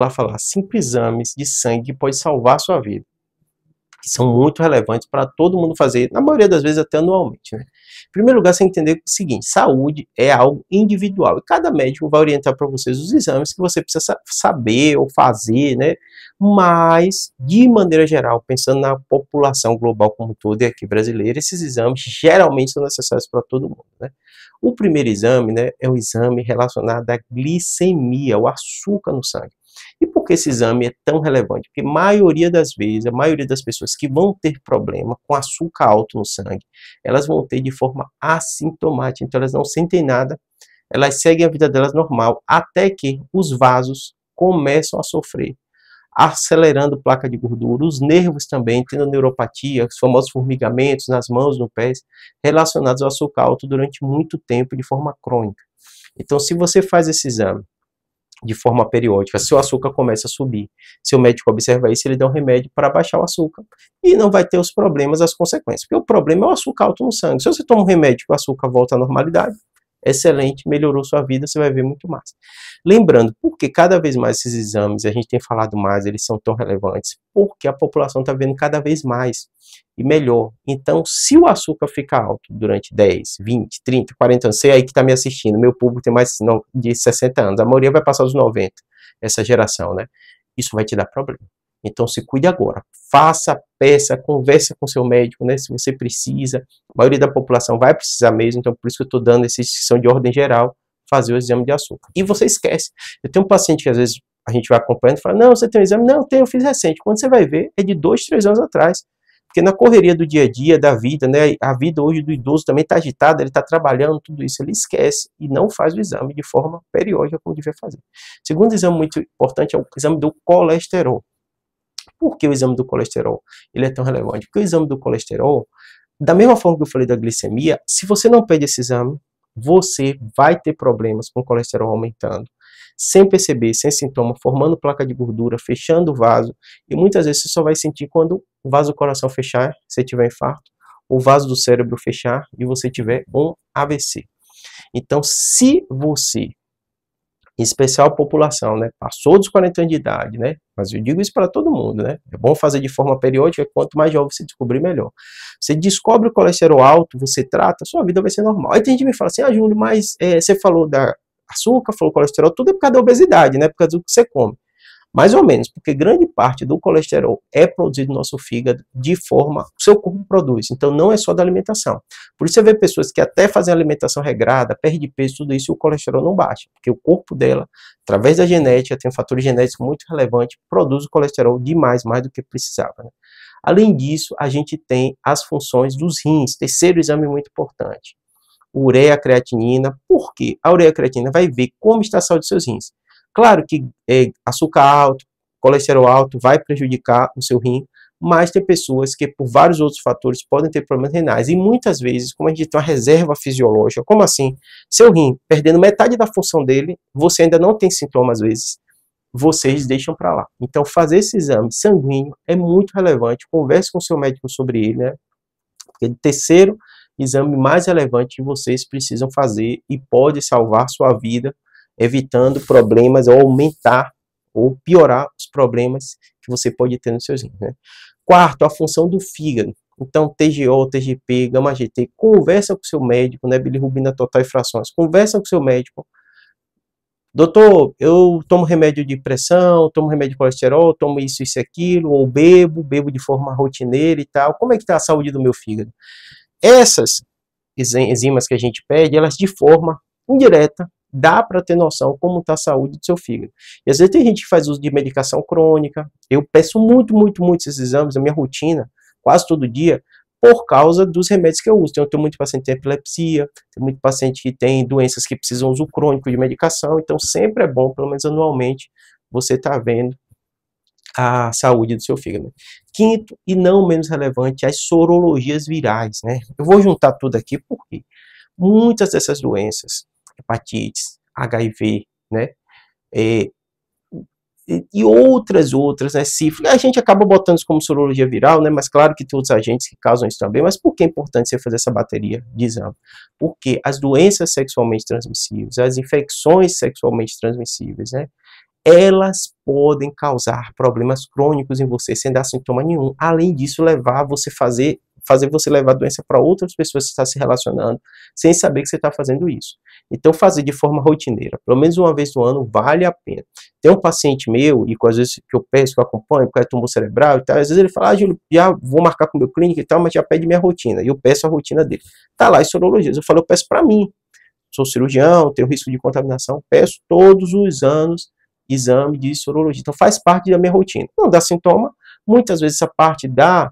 lá falar cinco exames de sangue que pode salvar sua vida. Que são muito relevantes para todo mundo fazer, na maioria das vezes até anualmente. Né? Em primeiro lugar, você tem que entender o seguinte: saúde é algo individual. E cada médico vai orientar para vocês os exames que você precisa saber ou fazer, né? Mas, de maneira geral, pensando na população global como toda e aqui brasileira, esses exames geralmente são necessários para todo mundo, né? O primeiro exame, né, é o exame relacionado à glicemia, o açúcar no sangue. E por que esse exame é tão relevante? Porque a maioria das vezes, a maioria das pessoas que vão ter problema com açúcar alto no sangue, elas vão ter de forma assintomática, então elas não sentem nada, elas seguem a vida delas normal, até que os vasos começam a sofrer, acelerando placa de gordura, os nervos também, tendo neuropatia, os famosos formigamentos nas mãos, no pés, relacionados ao açúcar alto durante muito tempo de forma crônica. Então, se você faz esse exame de forma periódica. Se o açúcar começa a subir, se o médico observa isso, ele dá um remédio para baixar o açúcar e não vai ter os problemas, as consequências. Porque o problema é o açúcar alto no sangue. Se você toma um remédio e o açúcar volta à normalidade, excelente, melhorou sua vida, você vai ver muito mais. Lembrando, porque cada vez mais esses exames, a gente tem falado mais, eles são tão relevantes, porque a população está vendo cada vez mais e melhor. Então, se o açúcar ficar alto durante 10, 20, 30, 40 anos, você aí que está me assistindo, meu público tem mais de 60 anos, a maioria vai passar dos 90, essa geração, né? Isso vai te dar problema. Então se cuide agora, faça peça, converse com seu médico, né? Se você precisa, a maioria da população vai precisar mesmo, então por isso que eu estou dando essa instrução de ordem geral, fazer o exame de açúcar. E você esquece. Eu tenho um paciente que às vezes a gente vai acompanhando e fala, não, você tem um exame? Não, eu tenho, eu fiz recente. Quando você vai ver, é de dois, três anos atrás. Porque na correria do dia a dia, da vida, né, a vida hoje do idoso também está agitada, ele está trabalhando, tudo isso, ele esquece e não faz o exame de forma periódica como devia fazer. Segundo exame muito importante é o exame do colesterol. Por que o exame do colesterol ele é tão relevante? Porque o exame do colesterol, da mesma forma que eu falei da glicemia, se você não pede esse exame, você vai ter problemas com o colesterol aumentando, sem perceber, sem sintoma, formando placa de gordura, fechando o vaso, e muitas vezes você só vai sentir quando o vaso do coração fechar, se tiver infarto, o vaso do cérebro fechar e você tiver um AVC. Então, se você em especial a população, né? Passou dos 40 anos de idade, né? Mas eu digo isso para todo mundo, né? É bom fazer de forma periódica, quanto mais jovem você descobrir, melhor. Você descobre o colesterol alto, você trata, sua vida vai ser normal. Aí tem gente que me fala assim, ah, Júlio, mas é, você falou da açúcar, falou colesterol, tudo é por causa da obesidade, né? Por causa do que você come. Mais ou menos, porque grande parte do colesterol é produzido no nosso fígado de forma que o seu corpo produz. Então não é só da alimentação. Por isso você vê pessoas que até fazem alimentação regrada, perde peso, tudo isso, e o colesterol não baixa, porque o corpo dela, através da genética, tem um fator genético muito relevante, produz o colesterol demais, mais do que precisava. Né? Além disso, a gente tem as funções dos rins, terceiro exame muito importante. Ureia creatinina, por quê? A ureia creatinina vai ver como está a saúde dos seus rins. Claro que é, açúcar alto, colesterol alto vai prejudicar o seu rim, mas tem pessoas que por vários outros fatores podem ter problemas renais e muitas vezes, como a gente tem uma reserva fisiológica, como assim? Seu rim perdendo metade da função dele, você ainda não tem sintomas às vezes vocês deixam para lá. Então, fazer esse exame sanguíneo é muito relevante. Converse com seu médico sobre ele, né? Porque é o terceiro exame mais relevante que vocês precisam fazer e pode salvar sua vida evitando problemas ou aumentar ou piorar os problemas que você pode ter nos seus rins. Né? Quarto, a função do fígado. Então, TGO, TGP, gama GT, conversa com o seu médico, né? Bilirrubina total e frações. Conversa com o seu médico. Doutor, eu tomo remédio de pressão, tomo remédio de colesterol, tomo isso, isso, aquilo, ou bebo, bebo de forma rotineira e tal. Como é que está a saúde do meu fígado? Essas enzimas que a gente pede, elas de forma indireta dá para ter noção como está a saúde do seu fígado. E às vezes tem gente que faz uso de medicação crônica. Eu peço muito, muito, muito esses exames, a minha rotina, quase todo dia, por causa dos remédios que eu uso. Então, eu tenho muito paciente que tem epilepsia, tem muito paciente que tem doenças que precisam uso crônico de medicação. Então, sempre é bom, pelo menos anualmente, você está vendo a saúde do seu fígado. Quinto e não menos relevante, as sorologias virais, né? Eu vou juntar tudo aqui porque muitas dessas doenças hepatites, HIV, né? É, e outras, outras, né, sífilis, a gente acaba botando isso como sorologia viral, né, mas claro que tem outros agentes que causam isso também, mas por que é importante você fazer essa bateria de exame? Porque as doenças sexualmente transmissíveis, as infecções sexualmente transmissíveis, né, elas podem causar problemas crônicos em você sem dar sintoma nenhum, além disso levar a você fazer fazer você levar a doença para outras pessoas que você está se relacionando, sem saber que você está fazendo isso. Então, fazer de forma rotineira, pelo menos uma vez no ano, vale a pena. Tem um paciente meu, e às vezes que eu peço, que eu acompanho, porque é tumor cerebral e tal, às vezes ele fala, ah, Júlio, já vou marcar com o meu clínico e tal, mas já pede minha rotina, e eu peço a rotina dele. Tá lá as sorologias, é eu falo, eu peço para mim, sou cirurgião, tenho risco de contaminação, peço todos os anos exame de sorologia. Então faz parte da minha rotina. Não dá sintoma, muitas vezes essa parte da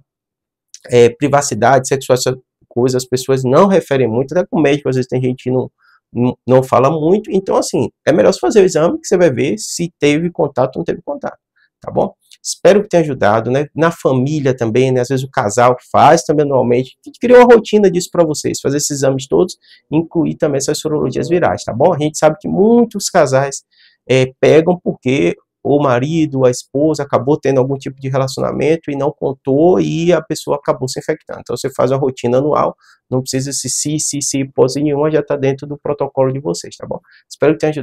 é, privacidade sexual, essas coisas, as pessoas não referem muito, até com médico, às vezes tem gente que não, não, fala muito, então assim, é melhor você fazer o exame que você vai ver se teve contato ou não teve contato, tá bom? Espero que tenha ajudado, né? Na família também, né? Às vezes o casal faz também anualmente. criou uma rotina disso para vocês, fazer esses exames todos, incluir também essas sorologias virais, tá bom? A gente sabe que muitos casais é, pegam porque o marido, a esposa acabou tendo algum tipo de relacionamento e não contou e a pessoa acabou se infectando. Então você faz uma rotina anual, não precisa se se se se hipótese nenhuma, já está dentro do protocolo de vocês, tá bom? Espero que tenha ajudado.